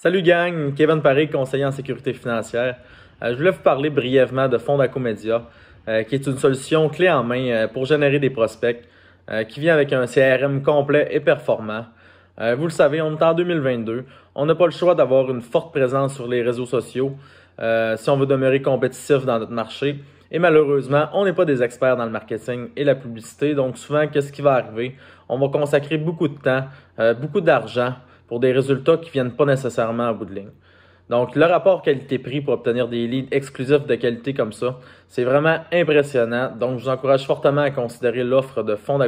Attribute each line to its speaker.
Speaker 1: Salut gang, Kevin Paré, conseiller en sécurité financière. Euh, je voulais vous parler brièvement de Fonds euh, qui est une solution clé en main euh, pour générer des prospects, qui vient avec un CRM complet et performant. vous le savez, on est en 2022. On n'a pas le choix d'avoir une forte présence sur les réseaux sociaux si on veut demeurer compétitif dans notre marché. Et malheureusement, on n'est pas des experts dans le marketing et la publicité, donc souvent, qu'est-ce qui va arriver? On va consacrer beaucoup de temps, beaucoup d'argent pour des résultats qui viennent pas nécessairement à bout de ligne. Donc, le rapport qualité-prix pour obtenir des leads exclusifs de qualité comme ça, c'est vraiment impressionnant. Donc, je vous encourage fortement à considérer l'offre de Fonds